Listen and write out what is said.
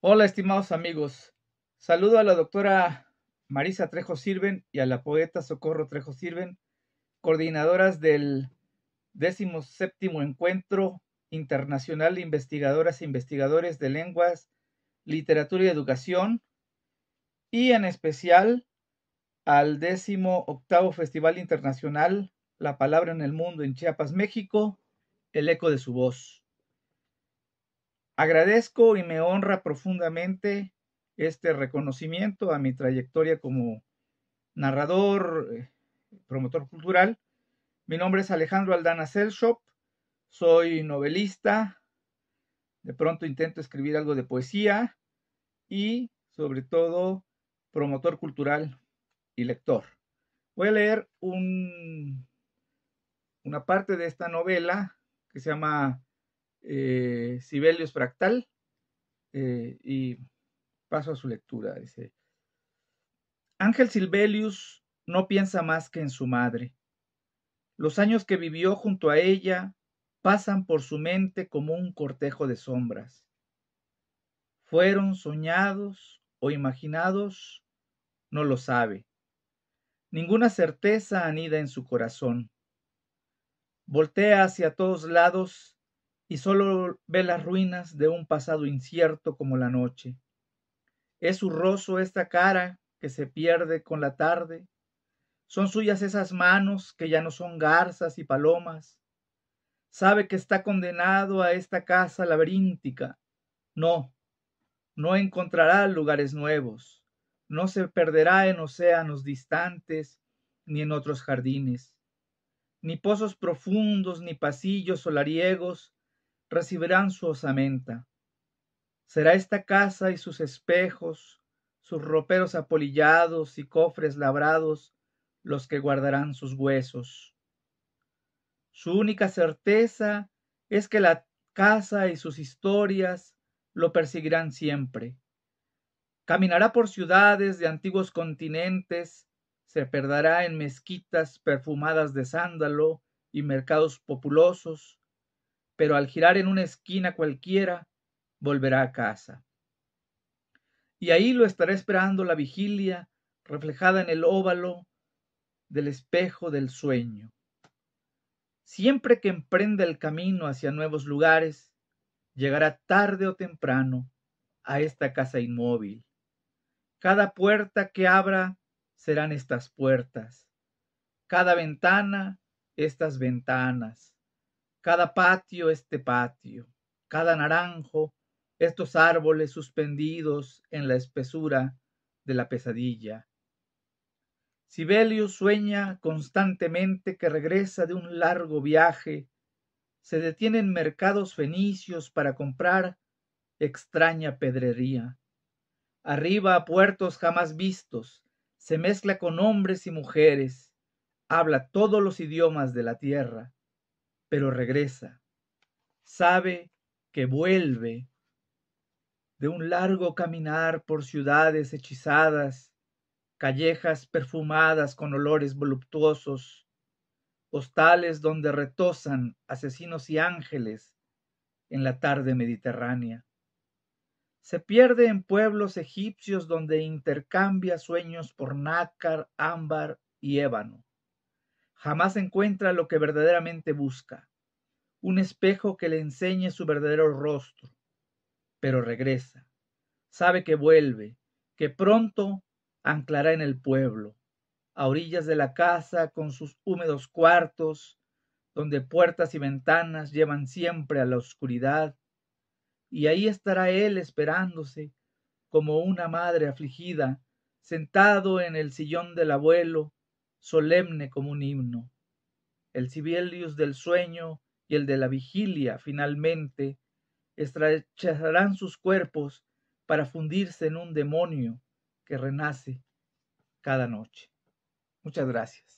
Hola, estimados amigos. Saludo a la doctora Marisa Trejo Sirven y a la poeta Socorro Trejo Sirven, coordinadoras del 17 Encuentro Internacional de Investigadoras e Investigadores de Lenguas, Literatura y Educación, y en especial al 18 Festival Internacional La Palabra en el Mundo en Chiapas, México, el eco de su voz. Agradezco y me honra profundamente este reconocimiento a mi trayectoria como narrador, eh, promotor cultural. Mi nombre es Alejandro Aldana Selshop, soy novelista, de pronto intento escribir algo de poesía y sobre todo promotor cultural y lector. Voy a leer un, una parte de esta novela que se llama eh, Sibelius Fractal eh, y paso a su lectura. Dice, Ángel Silvelius no piensa más que en su madre. Los años que vivió junto a ella pasan por su mente como un cortejo de sombras. Fueron soñados o imaginados, no lo sabe. Ninguna certeza anida en su corazón. Voltea hacia todos lados y solo ve las ruinas de un pasado incierto como la noche. Es su esta cara que se pierde con la tarde. Son suyas esas manos que ya no son garzas y palomas. Sabe que está condenado a esta casa laberíntica. No, no encontrará lugares nuevos. No se perderá en océanos distantes ni en otros jardines. Ni pozos profundos ni pasillos solariegos recibirán su osamenta. Será esta casa y sus espejos, sus roperos apolillados y cofres labrados, los que guardarán sus huesos. Su única certeza es que la casa y sus historias lo perseguirán siempre. Caminará por ciudades de antiguos continentes, se perderá en mezquitas perfumadas de sándalo y mercados populosos, pero al girar en una esquina cualquiera, volverá a casa. Y ahí lo estará esperando la vigilia reflejada en el óvalo del espejo del sueño. Siempre que emprenda el camino hacia nuevos lugares, llegará tarde o temprano a esta casa inmóvil. Cada puerta que abra serán estas puertas, cada ventana estas ventanas, cada patio este patio, cada naranjo, estos árboles suspendidos en la espesura de la pesadilla. Sibelius sueña constantemente que regresa de un largo viaje, se detiene en mercados fenicios para comprar extraña pedrería. Arriba a puertos jamás vistos, se mezcla con hombres y mujeres, habla todos los idiomas de la tierra pero regresa. Sabe que vuelve de un largo caminar por ciudades hechizadas, callejas perfumadas con olores voluptuosos, hostales donde retosan asesinos y ángeles en la tarde mediterránea. Se pierde en pueblos egipcios donde intercambia sueños por nácar, ámbar y ébano jamás encuentra lo que verdaderamente busca, un espejo que le enseñe su verdadero rostro, pero regresa, sabe que vuelve, que pronto anclará en el pueblo, a orillas de la casa con sus húmedos cuartos, donde puertas y ventanas llevan siempre a la oscuridad, y ahí estará él esperándose, como una madre afligida, sentado en el sillón del abuelo, solemne como un himno. El Sibelius del sueño y el de la vigilia finalmente estrecharán sus cuerpos para fundirse en un demonio que renace cada noche. Muchas gracias.